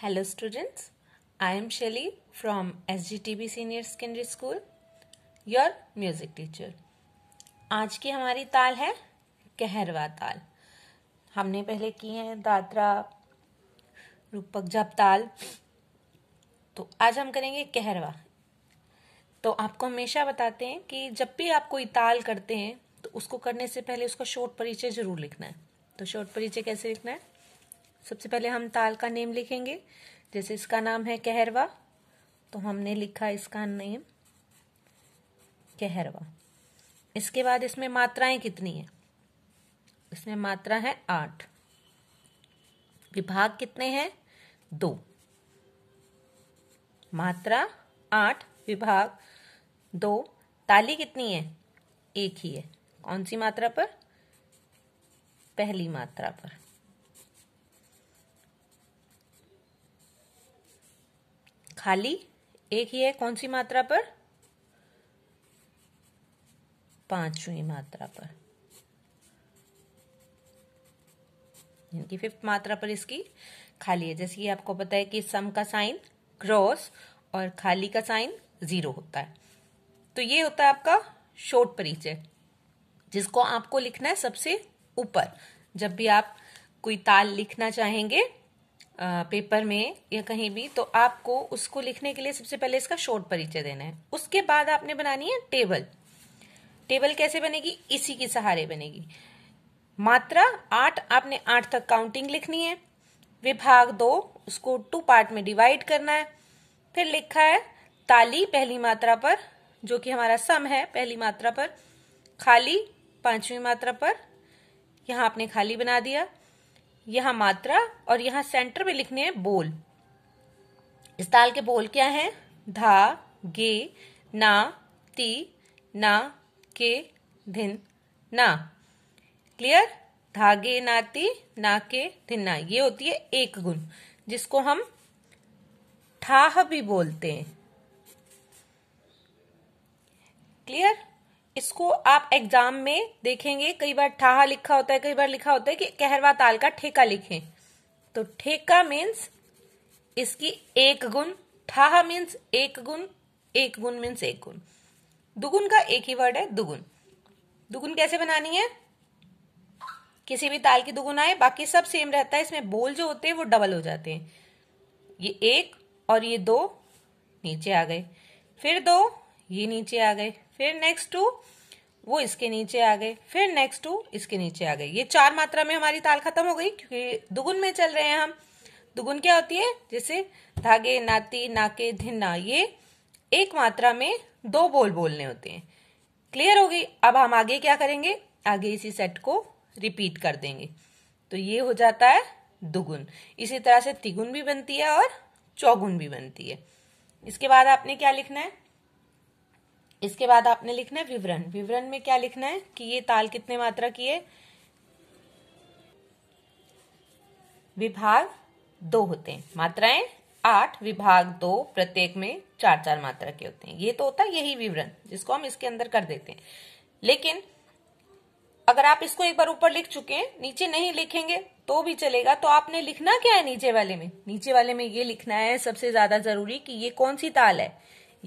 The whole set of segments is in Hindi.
hello students I am Shelly from S G T B senior secondary school your music teacher आज की हमारी ताल है कहरवा ताल हमने पहले की है दादरा रूपक जप ताल तो आज हम करेंगे कहरवा तो आपको हमेशा बताते हैं कि जब भी आप कोई ताल करते हैं तो उसको करने से पहले उसका शॉर्ट परिचय जरूर लिखना है तो शॉर्ट परिचय कैसे लिखना है सबसे पहले हम ताल का नेम लिखेंगे जैसे इसका नाम है कहरवा तो हमने लिखा इसका नेम कहरवा इसके बाद इसमें मात्राएं कितनी है इसमें मात्रा है आठ विभाग कितने हैं दो मात्रा आठ विभाग दो ताली कितनी है एक ही है कौन सी मात्रा पर पहली मात्रा पर खाली एक ही है कौन सी मात्रा पर पांचवी मात्रा पर यानी फिफ्थ मात्रा पर इसकी खाली है जैसे कि आपको पता है कि सम का साइन क्रॉस और खाली का साइन जीरो होता है तो ये होता है आपका शॉर्ट परिचय जिसको आपको लिखना है सबसे ऊपर जब भी आप कोई ताल लिखना चाहेंगे पेपर में या कहीं भी तो आपको उसको लिखने के लिए सबसे पहले इसका शोर्ट परिचय देना है उसके बाद आपने बनानी है टेबल टेबल कैसे बनेगी इसी के सहारे बनेगी मात्रा आठ आपने आठ तक काउंटिंग लिखनी है विभाग दो उसको टू पार्ट में डिवाइड करना है फिर लिखा है ताली पहली मात्रा पर जो कि हमारा सम है पहली मात्रा पर खाली पांचवी मात्रा पर यहां आपने खाली बना दिया यहाँ मात्रा और यहाँ सेंटर में लिखने हैं बोल इस ताल के बोल क्या हैं धा गे ना ती ना के धिन ना क्लियर धागे नाती ना के धिन्ना ये होती है एक गुण जिसको हम ठाह भी बोलते हैं क्लियर इसको आप एग्जाम में देखेंगे कई बार ठाहा लिखा होता है कई बार लिखा होता है कि कहरवा ताल का ठेका लिखें तो ठेका मीन्स इसकी एक गुण ठाहा मीन्स एक गुण एक गुण मीन्स एक गुण दुगुन का एक ही वर्ड है दुगुन दुगुन कैसे बनानी है किसी भी ताल की दुगुन आए बाकी सब सेम रहता है इसमें बोल जो होते हैं वो डबल हो जाते हैं ये एक और ये दो नीचे आ गए फिर दो ये नीचे आ गए फिर नेक्स्ट टू वो इसके नीचे आ गए फिर नेक्स्ट टू इसके नीचे आ गए ये चार मात्रा में हमारी ताल खत्म हो गई क्योंकि दुगुन में चल रहे हैं हम दुगुन क्या होती है जैसे धागे नाती नाके धिन्ना ये एक मात्रा में दो बोल बोलने होते हैं क्लियर हो गई अब हम आगे क्या करेंगे आगे इसी सेट को रिपीट कर देंगे तो ये हो जाता है दुगुन इसी तरह से तिगुन भी बनती है और चौगुन भी बनती है इसके बाद आपने क्या लिखना है इसके बाद आपने लिखना है विवरण विवरण में क्या लिखना है कि ये ताल कितने मात्रा की है विभाग दो होते हैं मात्राएं आठ विभाग दो प्रत्येक में चार चार मात्रा के होते हैं ये तो होता है यही विवरण जिसको हम इसके अंदर कर देते हैं लेकिन अगर आप इसको एक बार ऊपर लिख चुके हैं नीचे नहीं लिखेंगे तो भी चलेगा तो आपने लिखना क्या है नीचे वाले में नीचे वाले में ये लिखना है सबसे ज्यादा जरूरी कि ये कौन सी ताल है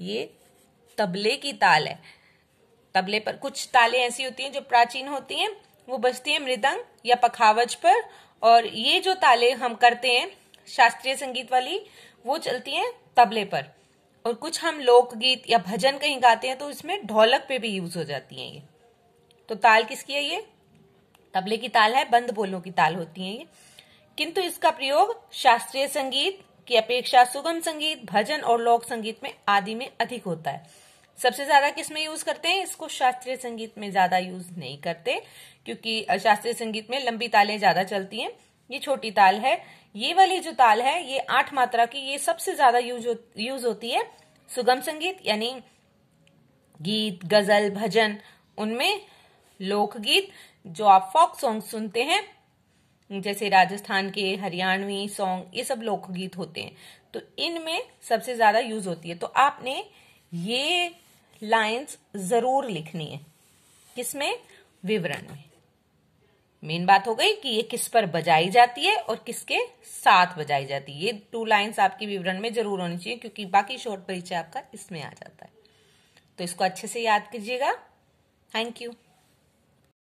ये तबले की ताल है तबले पर कुछ तालें ऐसी होती हैं जो प्राचीन होती हैं वो बजती हैं मृदंग या पखावज पर और ये जो ताले हम करते हैं शास्त्रीय संगीत वाली वो चलती हैं तबले पर और कुछ हम लोकगीत या भजन कहीं गाते हैं तो इसमें ढोलक पे भी यूज हो जाती हैं ये तो ताल किसकी है ये तबले की ताल है बंद बोलों की ताल होती है ये किंतु इसका प्रयोग शास्त्रीय संगीत की अपेक्षा सुगम संगीत भजन और लोक संगीत में आदि में अधिक होता है सबसे ज्यादा किस में यूज करते हैं इसको शास्त्रीय संगीत में ज्यादा यूज नहीं करते क्योंकि शास्त्रीय संगीत में लंबी तालें ज्यादा चलती हैं ये छोटी ताल है ये वाली जो ताल है ये आठ मात्रा की ये सबसे ज्यादा यूज हो, यूज होती है सुगम संगीत यानी गीत गजल भजन उनमें लोकगीत जो आप फोक सॉन्ग सुनते हैं जैसे राजस्थान के हरियाणवी सॉन्ग ये सब लोकगीत होते हैं तो इनमें सबसे ज्यादा यूज होती है तो आपने ये लाइंस जरूर लिखनी है किसमें विवरण में मेन बात हो गई कि ये किस पर बजाई जाती है और किसके साथ बजाई जाती है ये टू लाइंस आपकी विवरण में जरूर होनी चाहिए क्योंकि बाकी शॉर्ट परिचय आपका इसमें आ जाता है तो इसको अच्छे से याद कीजिएगा थैंक यू